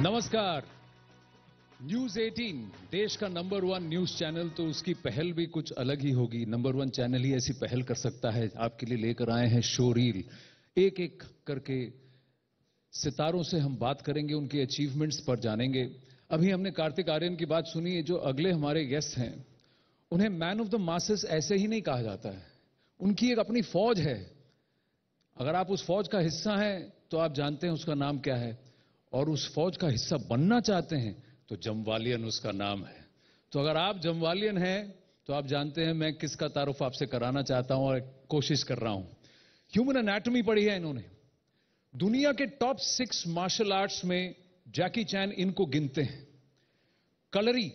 नमस्कार न्यूज 18 देश का नंबर वन न्यूज चैनल तो उसकी पहल भी कुछ अलग ही होगी नंबर वन चैनल ही ऐसी पहल कर सकता है आपके लिए लेकर आए हैं शो रील एक एक करके सितारों से हम बात करेंगे उनके अचीवमेंट्स पर जानेंगे अभी हमने कार्तिक आर्यन की बात सुनी है जो अगले हमारे गेस्ट हैं उन्हें मैन ऑफ द मासेस ऐसे ही नहीं कहा जाता है उनकी एक अपनी फौज है अगर आप उस फौज का हिस्सा हैं तो आप जानते हैं उसका नाम क्या है और उस फौज का हिस्सा बनना चाहते हैं तो जमवालियन उसका नाम है तो अगर आप जमवालियन हैं तो आप जानते हैं मैं किसका तारुफ आपसे कराना चाहता हूं और कोशिश कर रहा हूं ह्यूमन एनाटॉमी पढ़ी है इन्होंने दुनिया के टॉप सिक्स मार्शल आर्ट्स में जैकी चैन इनको गिनते हैं कलरी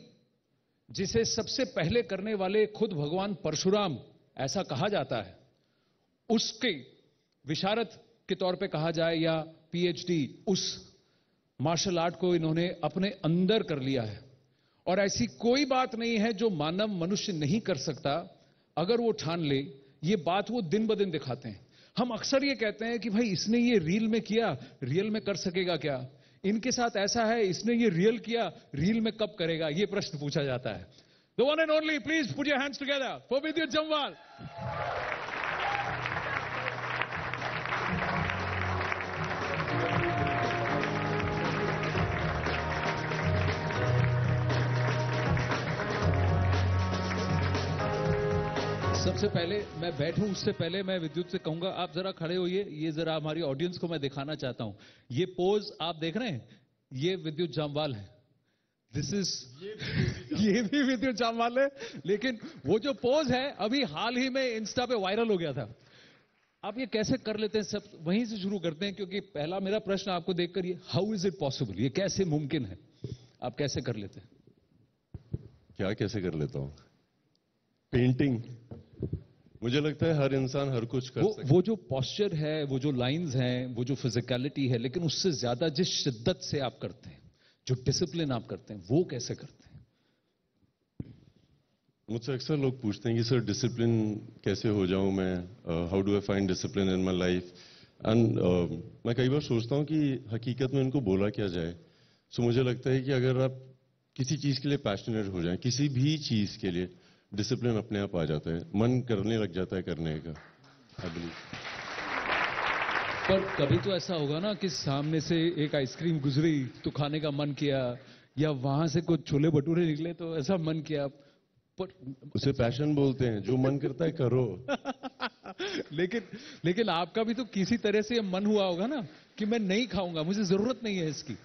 जिसे सबसे पहले करने वाले खुद भगवान परशुराम ऐसा कहा जाता है उसके विशारत के तौर पे कहा जाए या पीएचडी उस मार्शल आर्ट को इन्होंने अपने अंदर कर लिया है और ऐसी कोई बात नहीं है जो मानव मनुष्य नहीं कर सकता अगर वो ठान ले ये बात वो दिन ब दिन दिखाते हैं हम अक्सर ये कहते हैं कि भाई इसने ये रील में किया रियल में कर सकेगा क्या इनके साथ ऐसा है इसने ये रियल किया रील में कब करेगा ये प्रश्न पूछा जाता है the one and only please put your hands together for Vidyut Jamwal सबसे पहले मैं बैठूं उससे पहले मैं विद्युत से कहूंगा आप जरा खड़े होइए ये जरा हमारी ऑडियंस को मैं दिखाना चाहता हूं ये पोज आप देख रहे हैं ये विद्युत जामवाल है दिस इज ये भी विद्युत जामवाल है लेकिन वो जो पोज है अभी हाल ही में इंस्टा पे वायरल हो गया था आप ये कैसे कर लेते हैं सब वहीं से शुरू करते हैं क्योंकि पहला मेरा प्रश्न आपको देखकर ये हाउ इज इट पॉसिबल ये कैसे मुमकिन है आप कैसे कर लेते हैं क्या कैसे कर लेता हूं पेंटिंग मुझे लगता है हर इंसान हर कुछ कर वो, सकता। वो जो पॉस्चर है वो जो लाइंस हैं वो जो फिजिकलिटी है लेकिन उससे ज्यादा जिस शिद्दत से आप करते हैं जो डिसिप्लिन आप करते हैं वो कैसे करते हैं मुझसे अक्सर लोग पूछते हैं कि सर डिसिप्लिन कैसे हो जाऊं मैं how do I find discipline in my life and मैं कई बार सोचता हूं कि हकीकत में उनको बोला क्या जाए सो so, मुझे लगता है कि अगर आप किसी चीज़ के लिए पैशनेट हो जाए किसी भी चीज़ के लिए डिसिप्लिन अपने आप आ जाता है मन करने लग जाता है करने का पर कभी तो ऐसा होगा ना कि सामने से एक आइसक्रीम गुजरी तो खाने का मन किया या वहां से कुछ छोले भटूरे निकले तो ऐसा मन किया पर उसे पैशन बोलते हैं जो मन करता है करो लेकिन लेकिन आपका भी तो किसी तरह से मन हुआ होगा ना कि मैं नहीं खाऊंगा मुझे जरूरत नहीं है इसकी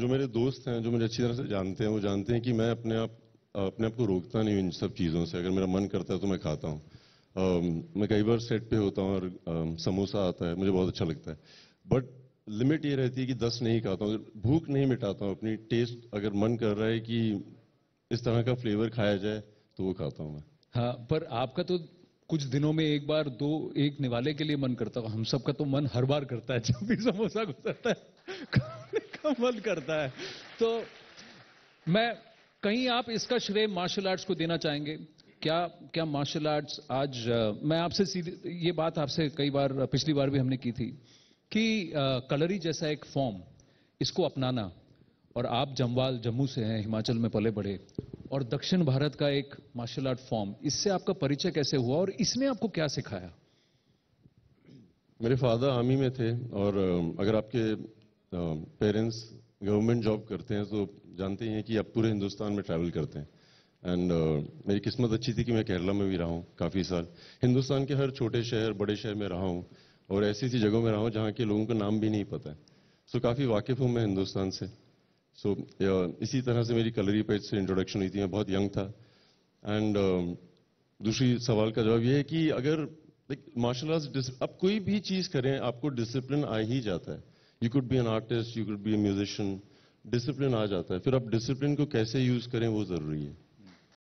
जो मेरे दोस्त हैं जो मुझे अच्छी तरह से जानते हैं वो जानते हैं कि मैं अपने आप अपने आप को रोकता नहीं इन सब चीज़ों से अगर मेरा मन करता है तो मैं खाता हूँ मैं कई बार सेट पे होता हूँ और समोसा आता है मुझे बहुत अच्छा लगता है बट लिमिट ये रहती है कि दस नहीं खाता हूँ भूख नहीं मिटाता हूँ अपनी टेस्ट अगर मन कर रहा है कि इस तरह का फ्लेवर खाया जाए तो वो खाता हूँ मैं हाँ पर आपका तो कुछ दिनों में एक बार दो एक निवाले के लिए मन करता है हम सबका तो मन हर बार करता है जब भी समोसा गुजरता है मन करता है तो मैं कहीं आप इसका श्रेय मार्शल आर्ट्स को देना चाहेंगे क्या क्या मार्शल आर्ट्स आज आ, मैं आपसे सीधे ये बात आपसे कई बार पिछली बार भी हमने की थी कि आ, कलरी जैसा एक फॉर्म इसको अपनाना और आप जमवाल जम्मू से हैं हिमाचल में पले बड़े और दक्षिण भारत का एक मार्शल आर्ट फॉर्म इससे आपका परिचय कैसे हुआ और इसने आपको क्या सिखाया मेरे फादर आर्मी में थे और अगर आपके पेरेंट्स गवर्नमेंट जॉब करते हैं तो जानते ही हैं कि आप पूरे हिंदुस्तान में ट्रैवल करते हैं एंड uh, मेरी किस्मत अच्छी थी कि मैं केरला में भी रहा हूँ काफ़ी साल हिंदुस्तान के हर छोटे शहर बड़े शहर में रहा हूँ और ऐसी ऐसी जगहों में रहा हूँ जहाँ के लोगों का नाम भी नहीं पता है सो so, काफ़ी वाकिफ़ हूँ मैं हिंदुस्तान से सो so, uh, इसी तरह से मेरी कलरी पेज से इंट्रोडक्शन हुई थी मैं बहुत यंग था एंड uh, um, दूसरी सवाल का जवाब ये है कि अगर मार्शल आर्ट्स आप कोई भी चीज़ करें आपको डिसिप्लिन आ ही जाता है you could be an artist you could be a musician discipline आ जाता है फिर आप डिसिप्लिन को कैसे यूज़ करें वो ज़रूरी है